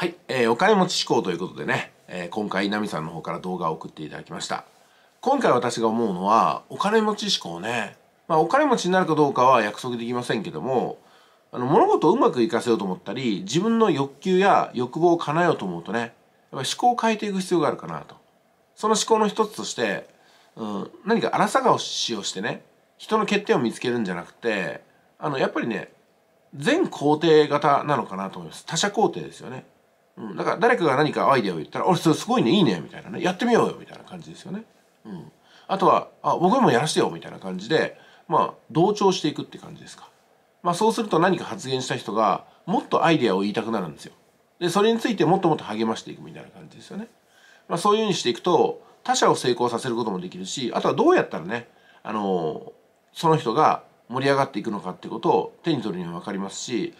はい、えー、お金持ち思考ということでね、えー、今回ナミさんの方から動画を送っていただきました今回私が思うのはお金持ち思考ねまあお金持ちになるかどうかは約束できませんけどもあの物事をうまくいかせようと思ったり自分の欲求や欲望を叶えようと思うとねやっぱ思考を変えていく必要があるかなとその思考の一つとして、うん、何か荒さがを使用してね人の欠点を見つけるんじゃなくてあのやっぱりね全肯定型なのかなと思います他者肯定ですよねうん、だから誰かが何かアイデアを言ったら「俺それすごいねいいね」みたいなね「やってみようよ」みたいな感じですよね。うん、あとは「あ僕もやらせてよ」みたいな感じでまあ同調していくって感じですか。まあ、そうすると何か発言した人がもっとアイデアを言いたくなるんですよ。でそれについてもっともっと励ましていくみたいな感じですよね。まあ、そういうふうにしていくと他者を成功させることもできるしあとはどうやったらねあのその人が盛り上がっていくのかってことを手に取るには分かりますし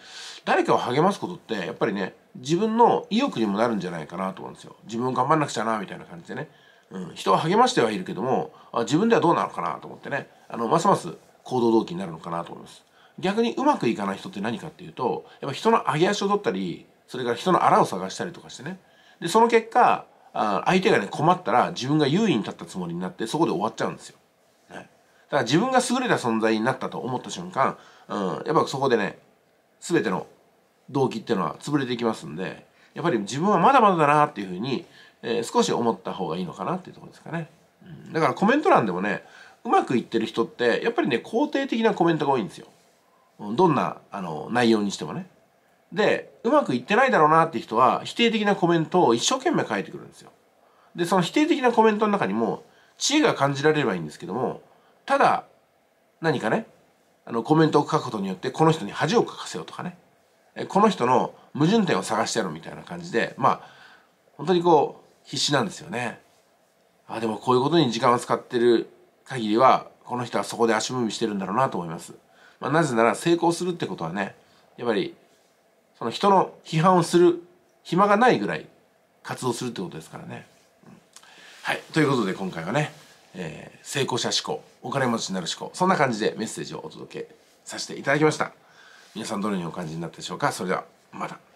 誰かを励ますことってやっぱりね自分の意欲にもなるんじゃないかなと思うんですよ自分頑張んなくちゃなみたいな感じでね、うん、人は励ましてはいるけどもあ自分ではどうなのかなと思ってねあのますます行動動機になるのかなと思います逆にうまくいかない人って何かっていうとやっぱ人の揚げ足を取ったりそれから人のあらを探したりとかしてねでその結果あ相手がね困ったら自分が優位に立ったつもりになってそこで終わっちゃうんですよから自分が優れた存在になったと思った瞬間、うん、やっぱそこでね、すべての動機っていうのは潰れていきますんで、やっぱり自分はまだまだだなっていうふうに、えー、少し思った方がいいのかなっていうところですかね。うん、だからコメント欄でもね、うまくいってる人って、やっぱりね、肯定的なコメントが多いんですよ。どんな、あの、内容にしてもね。で、うまくいってないだろうなって人は、否定的なコメントを一生懸命書いてくるんですよ。で、その否定的なコメントの中にも、知恵が感じられればいいんですけども、ただ何かねあのコメントを書くことによってこの人に恥をかかせようとかねこの人の矛盾点を探してやろうみたいな感じでまあ本当にこう必死なんですよね。あでもこういうことに時間を使ってる限りはこの人はそこで足踏みしてるんだろうなと思います。まあ、なぜなら成功するってことはねやっぱりその人の批判をする暇がないぐらい活動するってことですからね。はいということで今回はねえー、成功者志向お金持ちになる思考そんな感じでメッセージをお届けさせていただきました皆さんどのようにお感じになったでしょうかそれではまた。